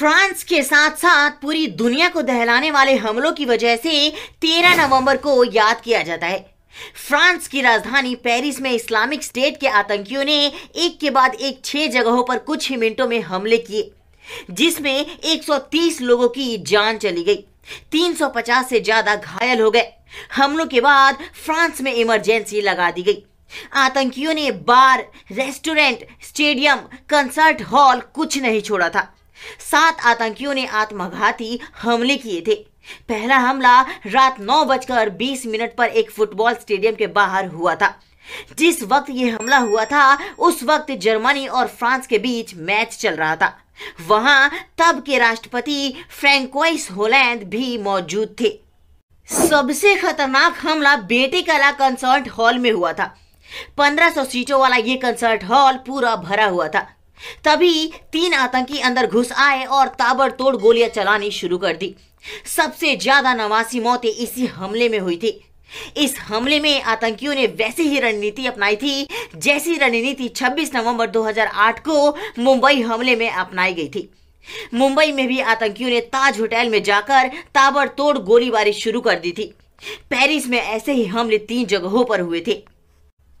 France के साथ साथ पूरी दुनिया को दहलाने वाले हमलों की वजह से 13 नवंबर को याद किया जाता है फ्रांस की राजधानी पेरिस में इस्लामिक स्टेट के आतंकियों ने एक के बाद एक छह जगहों पर कुछ ही मिनटों में हमले किए जिसमें 130 लोगों की जान चली गई 350 से ज्यादा घायल हो गए हमलों के बाद फ्रांस में इमरजेंसी लगा दी गई आतंकियों ने bar restaurant stadium concert hall कुछ नहीं छोड़ा था सात आतंकियों ने आत्मघाती हमले किए थे पहला हमला रात नौ बजकर बीस मिनट पर एक फुटबॉल स्टेडियम के बाहर हुआ था जिस वक्त यह हमला हुआ था उस वक्त जर्मनी और फ्रांस के बीच मैच चल रहा था वहां तब के राष्ट्रपति फ्रेंकोइस होलैंड भी मौजूद थे सबसे खतरनाक हमला बेटे कला कंसर्ट हॉल में हुआ था 1500 सीटों वाला यह कंसर्ट हॉल पूरा भरा हुआ था तभी तीन आतंकी अंदर घुस आए और ताबड़तोड़ गोलियां चलानी शुरू कर दी सबसे ज्यादा नवासी मौतें इसी हमले में हुई थी इस हमले में आतंकियों ने वैसी ही रणनीति अपनाई थी जैसी रणनीति 26 नवंबर 2008 को मुंबई हमले में अपनाई गई थी मुंबई में भी आतंकियों ने ताज होटल में जाकर ताबड़तोड़ गोलीबारी शुरू कर दी थी पेरिस में ऐसे ही हमले तीन जगहों पर हुए थे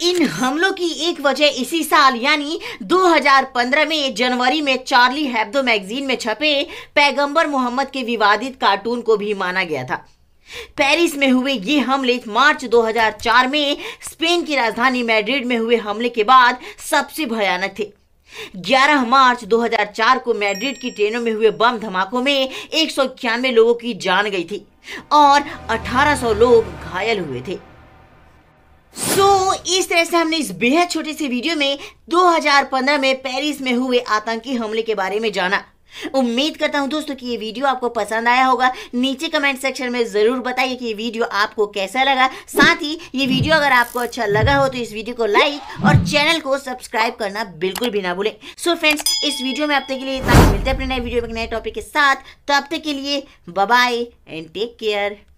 इन हमलों की एक वजह इसी साल यानी 2015 में जनवरी में चार्ली हैब्दो मैगजीन में छपे पैगंबर मोहम्मद के विवादित कार्टून को भी माना गया था पेरिस में हुए ये हमले मार्च 2004 में स्पेन की राजधानी मैड्रिड में हुए हमले के बाद सबसे भयानक थे 11 मार्च 2004 को मैड्रिड की ट्रेनों में हुए बम धमाकों में एक लोगों की जान गई थी और 1800 लोग घायल हुए थे सो so, इस तरह से हमने इस बेहद छोटे से वीडियो में 2015 में पेरिस में हुए आतंकी हमले के बारे में जाना उम्मीद करता हूं दोस्तों कि ये वीडियो आपको पसंद आया होगा नीचे कमेंट सेक्शन में ज़रूर बताइए कि ये वीडियो आपको कैसा लगा साथ ही ये वीडियो अगर आपको अच्छा लगा हो तो इस वीडियो को लाइक और चैनल को सब्सक्राइब करना बिल्कुल भी ना भूलें सो फ्रेंड्स इस वीडियो में आप तक के लिए इतना मिलते हैं अपने नए वीडियो में नए टॉपिक के साथ तो अब तक के लिए बाय एंड टेक केयर